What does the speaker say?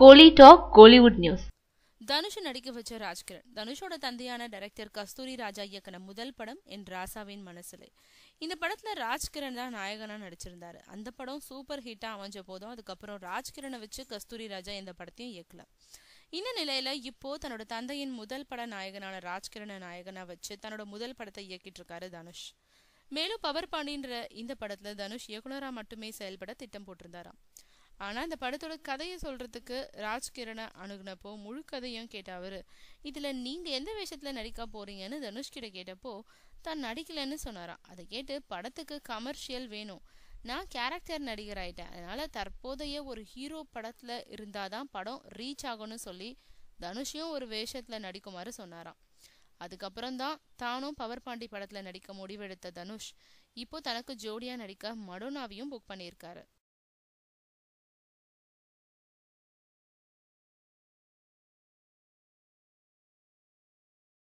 கோலி talk Kollywood news Dhanush நடிக்க வச்ச ராஜ்கிரண் தனுஷோட தந்தையான டைரக்டர் கஸ்தூரி ராஜா இயக்கின முதல் படம் என் ராசாவின் மனசுலே இந்த படத்துல ராஜ்கிரண் தான் நாயகனா நடிச்சிருந்தாரு அந்த படம் சூப்பர் ஹிட்டா அமைஞ்ச போதும் அதுக்கப்புறம் ராஜ்கிரணை வச்சு கஸ்தூரி ராஜா இந்த படத்தையும் இயக்கல இந்த நிலையில இப்போ தன்னோட தந்தையின் முதல் பட நாயகனான ராஜ்கிரண நாயகனா வச்சு தன்னோட முதல் படத்தை இயக்கிட்டு இருக்காரு தனுஷ் மேலும் பவர் பாண்டின்ற இந்த படத்துல தனுஷ் இயக்குனரா மட்டுமே செயல்பட திட்டம் போட்டிருந்தாராம் ஆனால் இந்த படத்தோட கதையை சொல்கிறதுக்கு ராஜ்கிரணை அணுகுனப்போ முழு கதையும் கேட்ட அவரு இதில் நீங்கள் எந்த வேஷத்துல நடிக்க போகிறீங்கன்னு தனுஷ்கிட்ட கேட்டப்போ தான் நடிக்கலன்னு சொன்னாராம் அதை கேட்டு படத்துக்கு கமர்ஷியல் வேணும் நான் கேரக்டர் நடிகர் ஆயிட்டேன் அதனால் தற்போதைய ஒரு ஹீரோ படத்தில் இருந்தால் தான் படம் ரீச் ஆகும்னு சொல்லி தனுஷியும் ஒரு வேஷத்தில் நடிக்குமாறு சொன்னாராம் அதுக்கப்புறம் தான் தானும் பவர் பாண்டி படத்தில் நடிக்க முடிவெடுத்த தனுஷ் இப்போ தனக்கு ஜோடியாக நடிக்க மடோனாவையும் புக் பண்ணியிருக்காரு